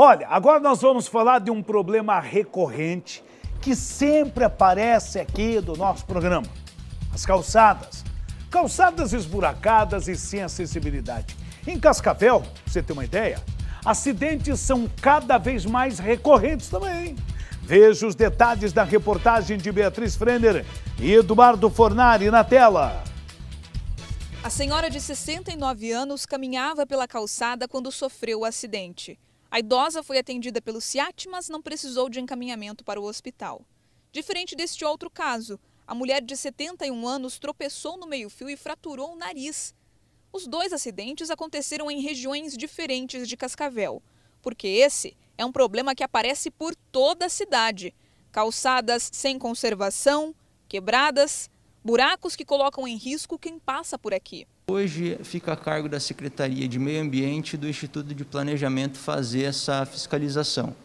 Olha, agora nós vamos falar de um problema recorrente que sempre aparece aqui do nosso programa: as calçadas. Calçadas esburacadas e sem acessibilidade. Em Cascavel, pra você ter uma ideia, acidentes são cada vez mais recorrentes também. Veja os detalhes da reportagem de Beatriz Frenner e Eduardo Fornari na tela. A senhora de 69 anos caminhava pela calçada quando sofreu o acidente. A idosa foi atendida pelo SIAT, mas não precisou de encaminhamento para o hospital. Diferente deste outro caso, a mulher de 71 anos tropeçou no meio-fio e fraturou o nariz. Os dois acidentes aconteceram em regiões diferentes de Cascavel, porque esse é um problema que aparece por toda a cidade. Calçadas sem conservação, quebradas, buracos que colocam em risco quem passa por aqui. Hoje fica a cargo da Secretaria de Meio Ambiente do Instituto de Planejamento fazer essa fiscalização.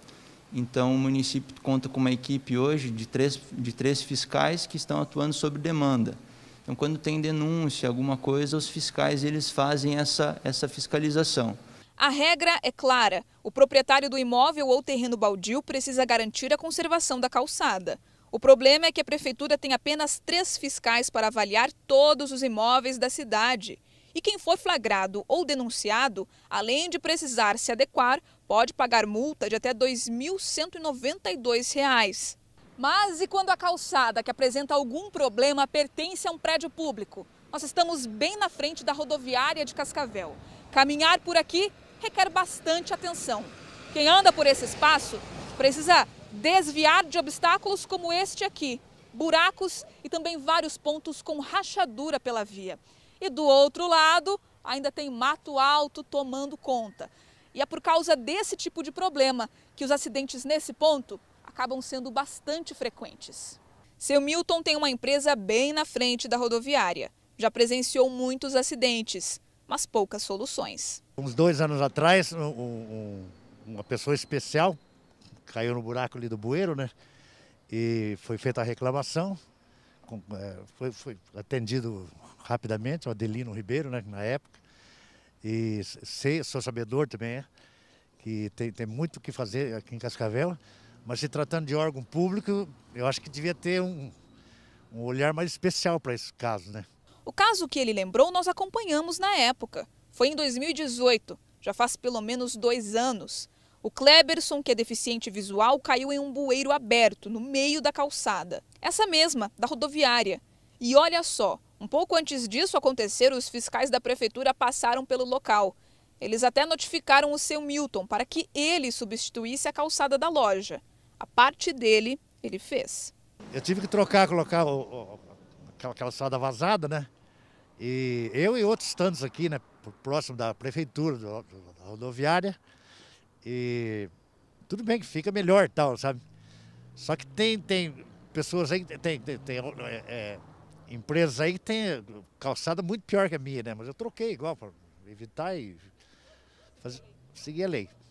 Então, o município conta com uma equipe hoje de três, de três fiscais que estão atuando sobre demanda. Então, quando tem denúncia, alguma coisa, os fiscais eles fazem essa, essa fiscalização. A regra é clara: o proprietário do imóvel ou terreno baldio precisa garantir a conservação da calçada. O problema é que a prefeitura tem apenas três fiscais para avaliar todos os imóveis da cidade. E quem for flagrado ou denunciado, além de precisar se adequar, pode pagar multa de até R$ 2.192. Mas e quando a calçada que apresenta algum problema pertence a um prédio público? Nós estamos bem na frente da rodoviária de Cascavel. Caminhar por aqui requer bastante atenção. Quem anda por esse espaço precisa desviar de obstáculos como este aqui, buracos e também vários pontos com rachadura pela via. E do outro lado, ainda tem mato alto tomando conta. E é por causa desse tipo de problema que os acidentes nesse ponto acabam sendo bastante frequentes. Seu Milton tem uma empresa bem na frente da rodoviária. Já presenciou muitos acidentes, mas poucas soluções. Uns dois anos atrás, um, um, uma pessoa especial caiu no buraco ali do bueiro, né? E foi feita a reclamação, com, é, foi, foi, atendido rapidamente, o Adelino Ribeiro, né, na época. E sei, sou sabedor também, é, que tem, tem muito o que fazer aqui em Cascavel, mas se tratando de órgão público, eu acho que devia ter um, um olhar mais especial para esse caso, né? O caso que ele lembrou nós acompanhamos na época. Foi em 2018, já faz pelo menos dois anos. O Kleberson, que é deficiente visual, caiu em um bueiro aberto, no meio da calçada. Essa mesma, da rodoviária. E olha só, um pouco antes disso acontecer, os fiscais da prefeitura passaram pelo local. Eles até notificaram o seu Milton para que ele substituísse a calçada da loja. A parte dele, ele fez. Eu tive que trocar, colocar o, o, aquela calçada vazada, né? E eu e outros tantos aqui, né, próximo da prefeitura, da rodoviária, e tudo bem que fica melhor tal, sabe? Só que tem, tem pessoas aí, tem, tem, tem é, é, empresas aí que tem calçada muito pior que a minha, né? Mas eu troquei igual para evitar e fazer, seguir a lei.